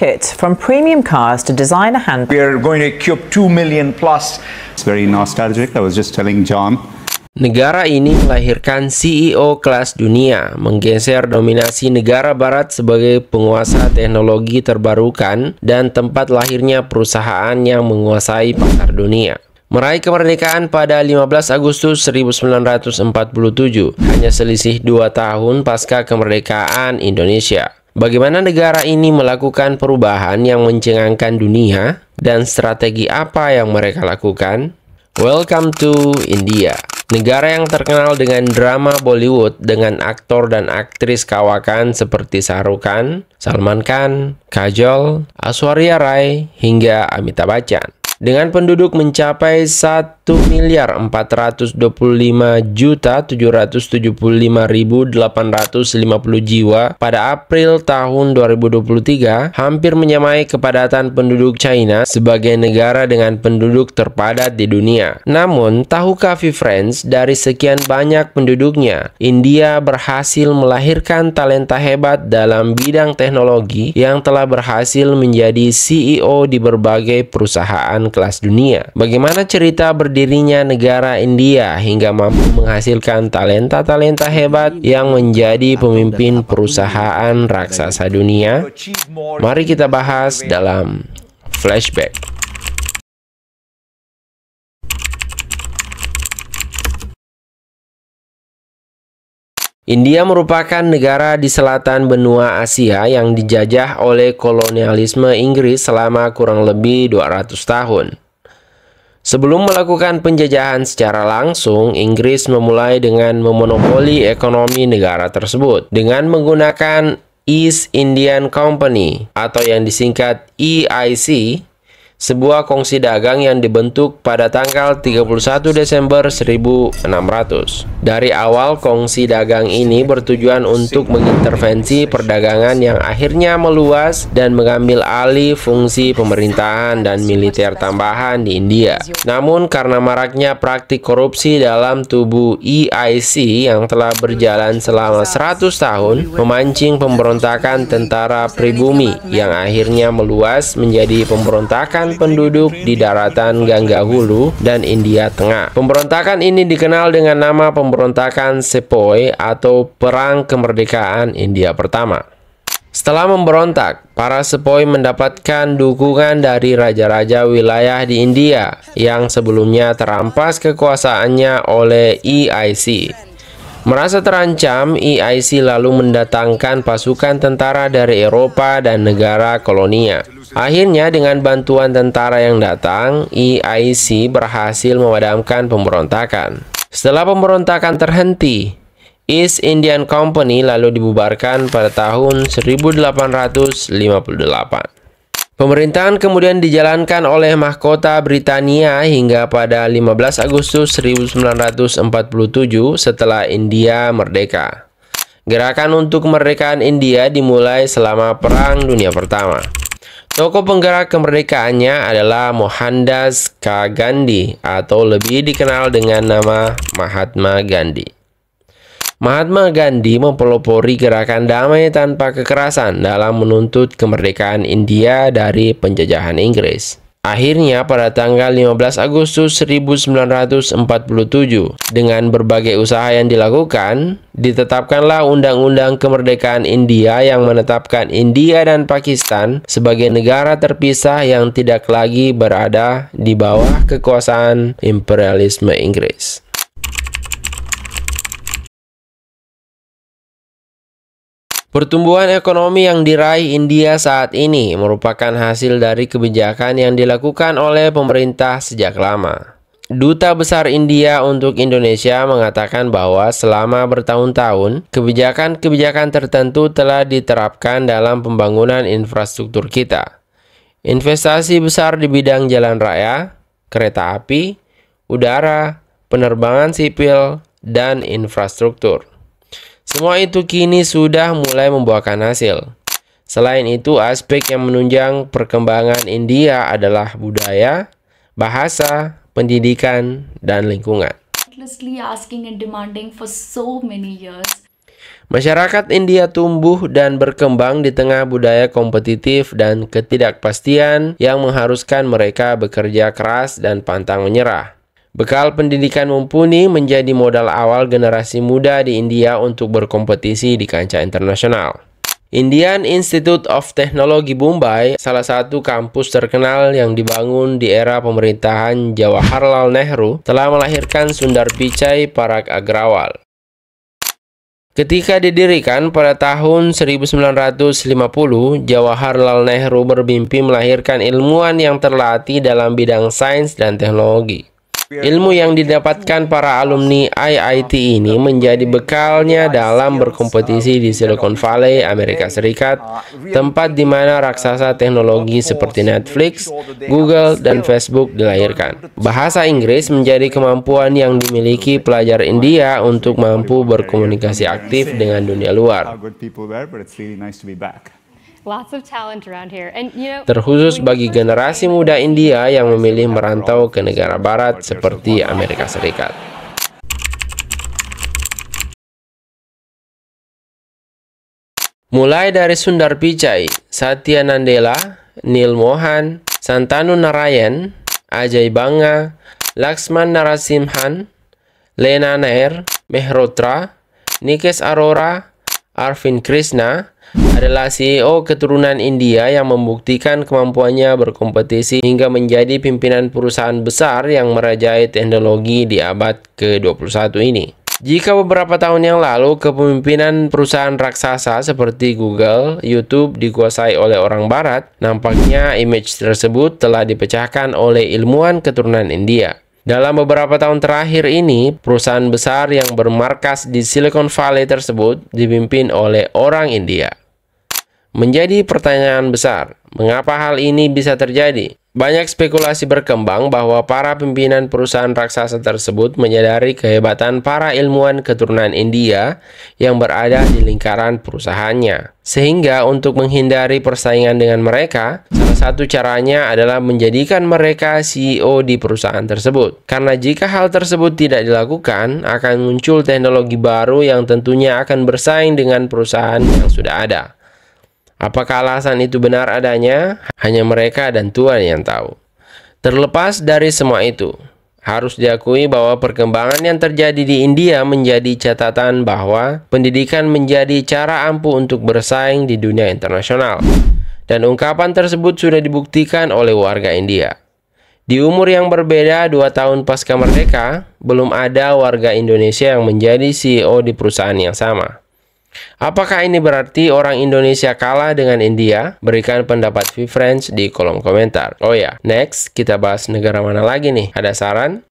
market, from premium cars to designer handbags. We are going to equip 2 million plus. It's very nostalgic. I was just telling John. Negara ini melahirkan CEO kelas dunia, menggeser dominasi negara barat sebagai penguasa teknologi terbarukan dan tempat lahirnya perusahaan yang menguasai pasar dunia. Meraih kemerdekaan pada 15 Agustus 1947, hanya selisih dua tahun pasca kemerdekaan Indonesia. Bagaimana negara ini melakukan perubahan yang mencengangkan dunia dan strategi apa yang mereka lakukan? Welcome to India. Negara yang terkenal dengan drama Bollywood dengan aktor dan aktris kawakan seperti Sarukan, Salman Khan, Kajol, Aswarya Rai, hingga Amitabh Bachchan. Dengan penduduk mencapai 1 miliar 425 juta 775.850 jiwa pada April tahun 2023 hampir menyamai kepadatan penduduk China sebagai negara dengan penduduk terpadat di dunia. Namun, tahukah Friends dari sekian banyak penduduknya, India berhasil melahirkan talenta hebat dalam bidang teknologi yang telah berhasil menjadi CEO di berbagai perusahaan kelas dunia. Bagaimana cerita berdiri berdirinya negara India hingga mampu menghasilkan talenta-talenta hebat yang menjadi pemimpin perusahaan raksasa dunia? Mari kita bahas dalam flashback. India merupakan negara di selatan benua Asia yang dijajah oleh kolonialisme Inggris selama kurang lebih 200 tahun. Sebelum melakukan penjajahan secara langsung, Inggris memulai dengan memonopoli ekonomi negara tersebut dengan menggunakan East Indian Company atau yang disingkat EIC sebuah kongsi dagang yang dibentuk pada tanggal 31 Desember 1600. Dari awal, kongsi dagang ini bertujuan untuk mengintervensi perdagangan yang akhirnya meluas dan mengambil alih fungsi pemerintahan dan militer tambahan di India. Namun, karena maraknya praktik korupsi dalam tubuh EIC yang telah berjalan selama 100 tahun, memancing pemberontakan tentara pribumi yang akhirnya meluas menjadi pemberontakan penduduk di daratan Gangga Hulu dan India Tengah. Pemberontakan ini dikenal dengan nama pemberontakan Sepoy atau Perang Kemerdekaan India Pertama. Setelah memberontak, para Sepoy mendapatkan dukungan dari raja-raja wilayah di India yang sebelumnya terampas kekuasaannya oleh EIC. Merasa terancam, EIC lalu mendatangkan pasukan tentara dari Eropa dan negara kolonia. Akhirnya dengan bantuan tentara yang datang, EIC berhasil memadamkan pemberontakan. Setelah pemberontakan terhenti, East Indian Company lalu dibubarkan pada tahun 1858. Pemerintahan kemudian dijalankan oleh mahkota Britania hingga pada 15 Agustus 1947 setelah India merdeka. Gerakan untuk kemerdekaan India dimulai selama Perang Dunia Pertama. Tokoh penggerak kemerdekaannya adalah Mohandas K. Gandhi atau lebih dikenal dengan nama Mahatma Gandhi. Mahatma Gandhi mempelopori gerakan damai tanpa kekerasan dalam menuntut kemerdekaan India dari penjajahan Inggris. Akhirnya pada tanggal 15 Agustus 1947 dengan berbagai usaha yang dilakukan ditetapkanlah Undang-Undang Kemerdekaan India yang menetapkan India dan Pakistan sebagai negara terpisah yang tidak lagi berada di bawah kekuasaan imperialisme Inggris. Pertumbuhan ekonomi yang diraih India saat ini merupakan hasil dari kebijakan yang dilakukan oleh pemerintah sejak lama. Duta Besar India untuk Indonesia mengatakan bahwa selama bertahun-tahun, kebijakan-kebijakan tertentu telah diterapkan dalam pembangunan infrastruktur kita. Investasi besar di bidang jalan raya, kereta api, udara, penerbangan sipil, dan infrastruktur. Semua itu kini sudah mulai membuahkan hasil. Selain itu, aspek yang menunjang perkembangan India adalah budaya, bahasa, pendidikan, dan lingkungan. Masyarakat India tumbuh dan berkembang di tengah budaya kompetitif dan ketidakpastian yang mengharuskan mereka bekerja keras dan pantang menyerah. Bekal pendidikan mumpuni menjadi modal awal generasi muda di India untuk berkompetisi di kancah internasional. Indian Institute of Technology Mumbai, salah satu kampus terkenal yang dibangun di era pemerintahan Jawaharlal Nehru, telah melahirkan Sundar Pichai Parag Agrawal. Ketika didirikan pada tahun 1950, Jawaharlal Nehru bermimpi melahirkan ilmuwan yang terlatih dalam bidang sains dan teknologi. Ilmu yang didapatkan para alumni IIT ini menjadi bekalnya dalam berkompetisi di Silicon Valley, Amerika Serikat, tempat di mana raksasa teknologi seperti Netflix, Google, dan Facebook dilahirkan. Bahasa Inggris menjadi kemampuan yang dimiliki pelajar India untuk mampu berkomunikasi aktif dengan dunia luar. Terkhusus bagi generasi muda India yang memilih merantau ke negara barat seperti Amerika Serikat. Mulai dari Sundar Pichai, Satya Nandela, Neil Mohan, Santanu Narayan, Ajay Banga, Laksman Narasimhan, Lena Nair, Mehrotra, Nikes Arora, Arvin Krishna, adalah CEO keturunan India yang membuktikan kemampuannya berkompetisi hingga menjadi pimpinan perusahaan besar yang merajai teknologi di abad ke-21 ini. Jika beberapa tahun yang lalu kepemimpinan perusahaan raksasa seperti Google, YouTube dikuasai oleh orang barat, nampaknya image tersebut telah dipecahkan oleh ilmuwan keturunan India. Dalam beberapa tahun terakhir ini, perusahaan besar yang bermarkas di Silicon Valley tersebut dipimpin oleh orang India. Menjadi pertanyaan besar, mengapa hal ini bisa terjadi? Banyak spekulasi berkembang bahwa para pimpinan perusahaan raksasa tersebut menyadari kehebatan para ilmuwan keturunan India yang berada di lingkaran perusahaannya. Sehingga untuk menghindari persaingan dengan mereka, salah satu caranya adalah menjadikan mereka CEO di perusahaan tersebut. Karena jika hal tersebut tidak dilakukan, akan muncul teknologi baru yang tentunya akan bersaing dengan perusahaan yang sudah ada. Apakah alasan itu benar adanya? Hanya mereka dan Tuhan yang tahu. Terlepas dari semua itu, harus diakui bahwa perkembangan yang terjadi di India menjadi catatan bahwa pendidikan menjadi cara ampuh untuk bersaing di dunia internasional. Dan ungkapan tersebut sudah dibuktikan oleh warga India. Di umur yang berbeda dua tahun pasca merdeka, belum ada warga Indonesia yang menjadi CEO di perusahaan yang sama. Apakah ini berarti orang Indonesia kalah dengan India? Berikan pendapat V Friends di kolom komentar. Oh ya, next kita bahas negara mana lagi nih? Ada saran?